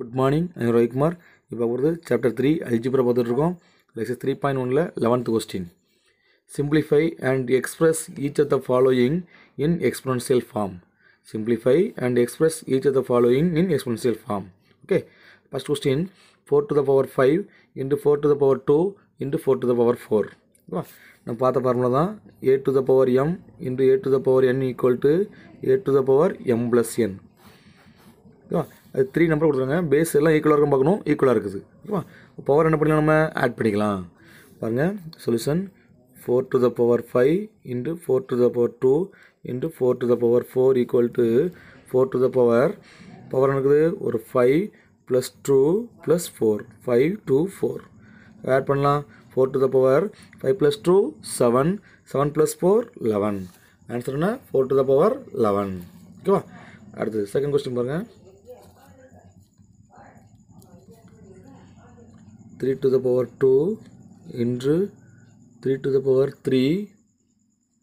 good morning நான் ரவிக்குமார் இப்போ போகிறது சாப்டர் த்ரீ அல்ஜிப்ரா பார்த்துட்ருக்கோம் லெக்ஸ் த்ரீ பாயிண்ட் ஒனில் eleventh question simplify and express each of the following in exponential form simplify and express each of the following in exponential form okay first question four to the power five into four to the power two into four to the power four ஓகேவா நம்ம பார்த்த formula தான் a to the power m into a to the power n equal to a to the power m plus n ஓகேவா three number கொடுத்துருங்க base எல்லாம் ஈக்குவலாக இருக்கும் பார்க்கணும் ஈக்குவலாக இருக்குது ஓகேவா பவர் என்ன பண்ணிக்கலாம் நம்ம ஆட் பண்ணிக்கலாம் பாருங்கள் solution four to the power five into four to the power two into four to the power four equal to four to the power power இருக்குது ஒரு five plus two plus four five two four add பண்ணலாம் four to the power five plus two seven seven plus four eleven ஆன்சர்னா four to the power eleven ஓகேவா அடுத்து second question பாருங்கள் three to the power two இன்று three to the power three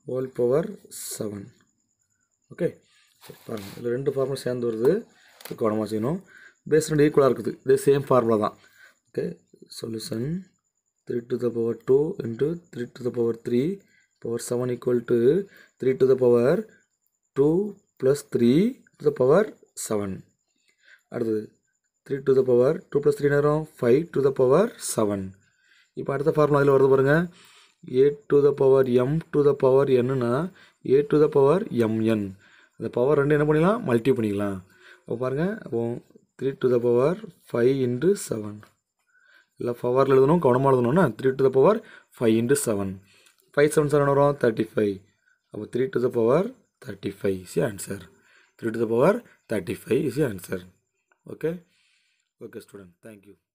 whole power seven okay சரி பாருங்கள் இதில் ரெண்டு formula சேர்ந்து வருது கவனமாக செய்யணும் பேஸ் ரெண்டு ஈக்குவலாக இருக்குது இதே சேம் ஃபார்முலா தான் okay solution three to the power two into three to the power three power seven equal to three to the power two plus three to the power seven அடுத்தது three to the power two plus three நேரம் five to the power seven இப்போ அடுத்த formula இதில் வருது பாருங்கள் a to the power m to the power என்னா a to the power m n அந்த power ரெண்டு என்ன பண்ணிக்கலாம் மல்டி பண்ணிக்கலாம் அப்போ பாருங்கள் அப்போ three to the power five into seven இல்லை பவரில் எழுதணும் கவனமாக எழுதணும்னா three to the power five into seven five seven seven வரும் தேர்ட்டி ஃபைவ் அப்போ three to the power thirty five is answer three to the power thirty five is answer okay okay student thank you